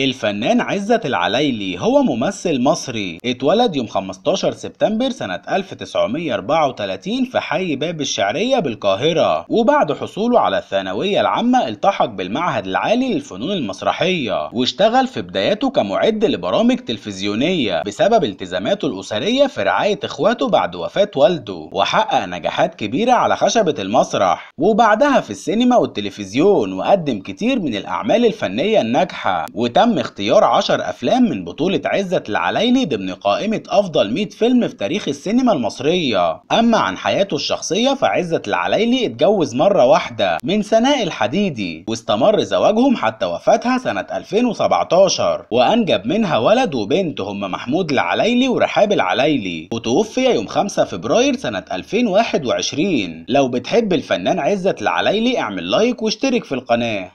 الفنان عزت العليلي هو ممثل مصري اتولد يوم 15 سبتمبر سنة 1934 في حي باب الشعرية بالقاهرة وبعد حصوله على الثانوية العامة التحق بالمعهد العالي للفنون المسرحية واشتغل في بداياته كمعد لبرامج تلفزيونية بسبب التزاماته الأسرية في رعاية اخواته بعد وفاة والده وحقق نجاحات كبيرة على خشبة المسرح وبعدها في السينما والتلفزيون وقدم كتير من الأعمال الفنية الناجحة تم اختيار 10 أفلام من بطولة عزت العليلي ضمن قائمة أفضل 100 فيلم في تاريخ السينما المصرية أما عن حياته الشخصية فعزت العليلي اتجوز مرة واحدة من سناء الحديدي واستمر زواجهم حتى وفاتها سنة 2017 وأنجب منها ولد وبنت هم محمود العليلي ورحاب العليلي وتوفي يوم 5 فبراير سنة 2021 لو بتحب الفنان عزت العليلي اعمل لايك واشترك في القناة